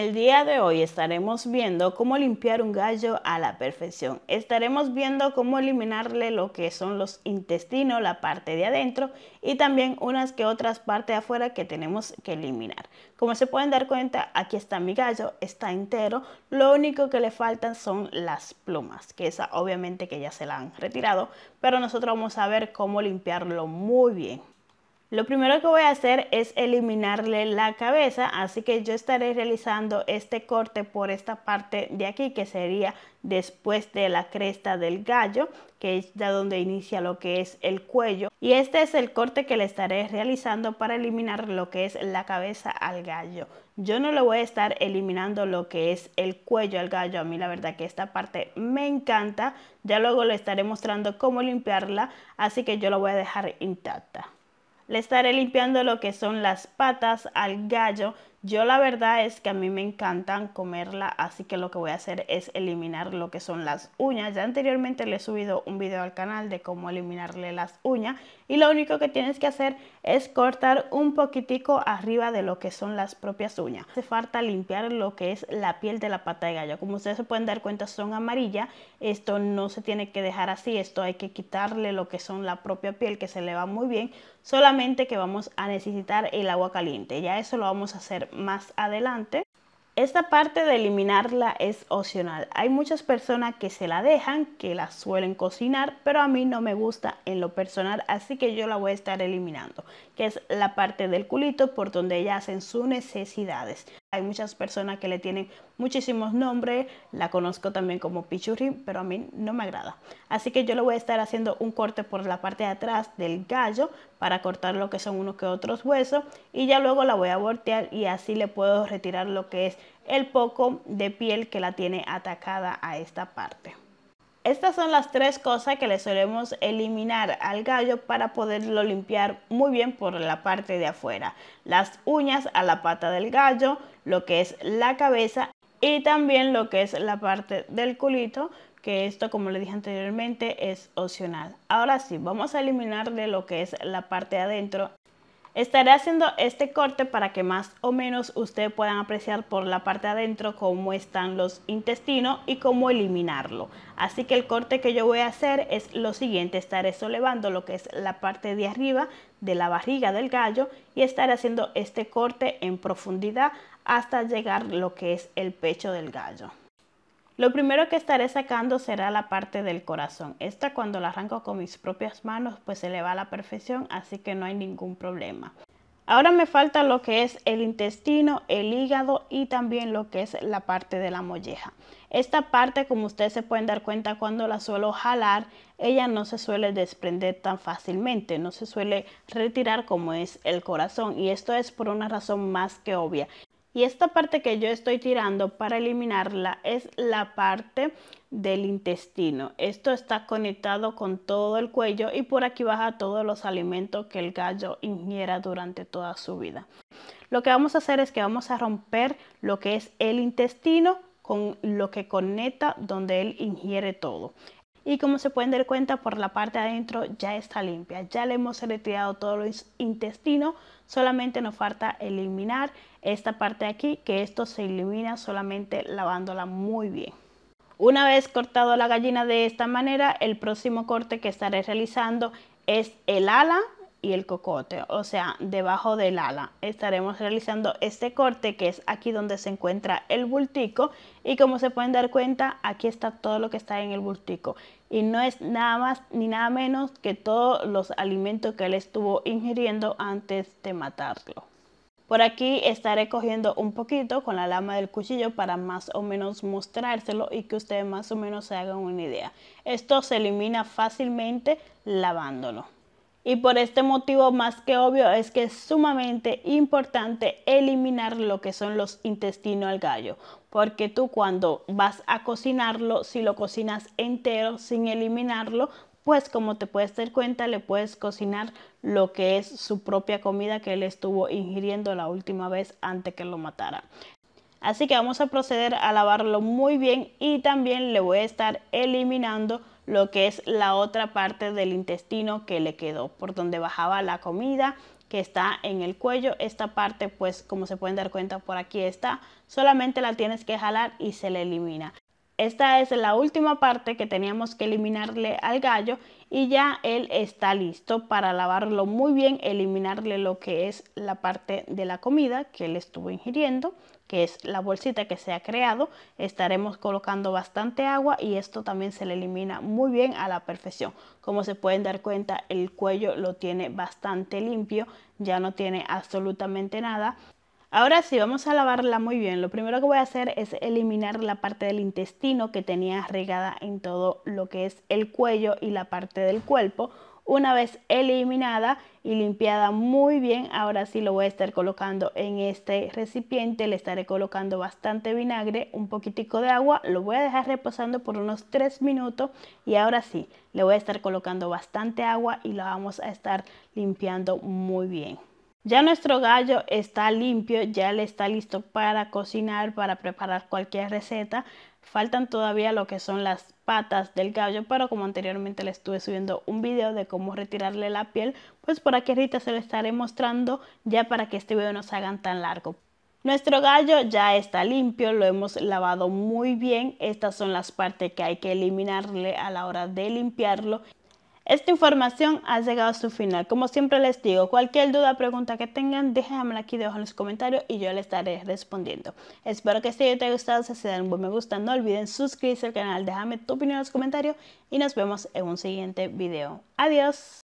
El día de hoy estaremos viendo cómo limpiar un gallo a la perfección. Estaremos viendo cómo eliminarle lo que son los intestinos, la parte de adentro y también unas que otras partes de afuera que tenemos que eliminar. Como se pueden dar cuenta, aquí está mi gallo, está entero. Lo único que le faltan son las plumas, que esa obviamente que ya se la han retirado, pero nosotros vamos a ver cómo limpiarlo muy bien. Lo primero que voy a hacer es eliminarle la cabeza, así que yo estaré realizando este corte por esta parte de aquí que sería después de la cresta del gallo, que es de donde inicia lo que es el cuello. Y este es el corte que le estaré realizando para eliminar lo que es la cabeza al gallo. Yo no le voy a estar eliminando lo que es el cuello al gallo, a mí la verdad que esta parte me encanta. Ya luego le estaré mostrando cómo limpiarla, así que yo la voy a dejar intacta. Le estaré limpiando lo que son las patas al gallo yo la verdad es que a mí me encantan comerla, así que lo que voy a hacer es eliminar lo que son las uñas. Ya anteriormente le he subido un video al canal de cómo eliminarle las uñas y lo único que tienes que hacer es cortar un poquitico arriba de lo que son las propias uñas. Hace falta limpiar lo que es la piel de la pata de gallo. Como ustedes se pueden dar cuenta son amarillas, esto no se tiene que dejar así, esto hay que quitarle lo que son la propia piel que se le va muy bien, solamente que vamos a necesitar el agua caliente. Ya eso lo vamos a hacer más adelante. Esta parte de eliminarla es opcional. Hay muchas personas que se la dejan, que la suelen cocinar, pero a mí no me gusta en lo personal, así que yo la voy a estar eliminando, que es la parte del culito por donde ellas hacen sus necesidades. Hay muchas personas que le tienen muchísimos nombres, la conozco también como pichurri, pero a mí no me agrada. Así que yo le voy a estar haciendo un corte por la parte de atrás del gallo para cortar lo que son unos que otros huesos y ya luego la voy a voltear y así le puedo retirar lo que es el poco de piel que la tiene atacada a esta parte. Estas son las tres cosas que le solemos eliminar al gallo para poderlo limpiar muy bien por la parte de afuera. Las uñas a la pata del gallo, lo que es la cabeza y también lo que es la parte del culito, que esto como le dije anteriormente es opcional. Ahora sí, vamos a eliminar de lo que es la parte de adentro Estaré haciendo este corte para que más o menos ustedes puedan apreciar por la parte de adentro cómo están los intestinos y cómo eliminarlo. Así que el corte que yo voy a hacer es lo siguiente, estaré solevando lo que es la parte de arriba de la barriga del gallo y estaré haciendo este corte en profundidad hasta llegar lo que es el pecho del gallo. Lo primero que estaré sacando será la parte del corazón. Esta cuando la arranco con mis propias manos pues se le va a la perfección, así que no hay ningún problema. Ahora me falta lo que es el intestino, el hígado y también lo que es la parte de la molleja. Esta parte, como ustedes se pueden dar cuenta cuando la suelo jalar, ella no se suele desprender tan fácilmente, no se suele retirar como es el corazón y esto es por una razón más que obvia. Y esta parte que yo estoy tirando para eliminarla es la parte del intestino. Esto está conectado con todo el cuello y por aquí baja todos los alimentos que el gallo ingiera durante toda su vida. Lo que vamos a hacer es que vamos a romper lo que es el intestino con lo que conecta donde él ingiere todo. Y como se pueden dar cuenta, por la parte de adentro ya está limpia. Ya le hemos retirado todo el intestino, solamente nos falta eliminar esta parte de aquí, que esto se elimina solamente lavándola muy bien. Una vez cortado la gallina de esta manera, el próximo corte que estaré realizando es el ala y el cocote, o sea, debajo del ala. Estaremos realizando este corte que es aquí donde se encuentra el bultico y como se pueden dar cuenta, aquí está todo lo que está en el bultico y no es nada más ni nada menos que todos los alimentos que él estuvo ingiriendo antes de matarlo. Por aquí estaré cogiendo un poquito con la lama del cuchillo para más o menos mostrárselo y que ustedes más o menos se hagan una idea. Esto se elimina fácilmente lavándolo. Y por este motivo más que obvio es que es sumamente importante eliminar lo que son los intestinos al gallo, porque tú cuando vas a cocinarlo, si lo cocinas entero sin eliminarlo, pues como te puedes dar cuenta le puedes cocinar lo que es su propia comida que él estuvo ingiriendo la última vez antes que lo matara. Así que vamos a proceder a lavarlo muy bien y también le voy a estar eliminando lo que es la otra parte del intestino que le quedó, por donde bajaba la comida que está en el cuello. Esta parte, pues como se pueden dar cuenta por aquí está, solamente la tienes que jalar y se le elimina. Esta es la última parte que teníamos que eliminarle al gallo y ya él está listo para lavarlo muy bien, eliminarle lo que es la parte de la comida que él estuvo ingiriendo, que es la bolsita que se ha creado. Estaremos colocando bastante agua y esto también se le elimina muy bien a la perfección. Como se pueden dar cuenta, el cuello lo tiene bastante limpio, ya no tiene absolutamente nada. Ahora sí, vamos a lavarla muy bien. Lo primero que voy a hacer es eliminar la parte del intestino que tenía regada en todo lo que es el cuello y la parte del cuerpo. Una vez eliminada y limpiada muy bien, ahora sí lo voy a estar colocando en este recipiente. Le estaré colocando bastante vinagre, un poquitico de agua. Lo voy a dejar reposando por unos 3 minutos. Y ahora sí, le voy a estar colocando bastante agua y lo vamos a estar limpiando muy bien. Ya nuestro gallo está limpio, ya le está listo para cocinar, para preparar cualquier receta. Faltan todavía lo que son las patas del gallo, pero como anteriormente le estuve subiendo un video de cómo retirarle la piel, pues por aquí ahorita se lo estaré mostrando ya para que este video no se hagan tan largo. Nuestro gallo ya está limpio, lo hemos lavado muy bien. Estas son las partes que hay que eliminarle a la hora de limpiarlo esta información ha llegado a su final. Como siempre les digo, cualquier duda o pregunta que tengan, déjenmela aquí debajo en los comentarios y yo les estaré respondiendo. Espero que este video te haya gustado. Si se dan un buen me gusta, no olviden suscribirse al canal, déjame tu opinión en los comentarios y nos vemos en un siguiente video. Adiós.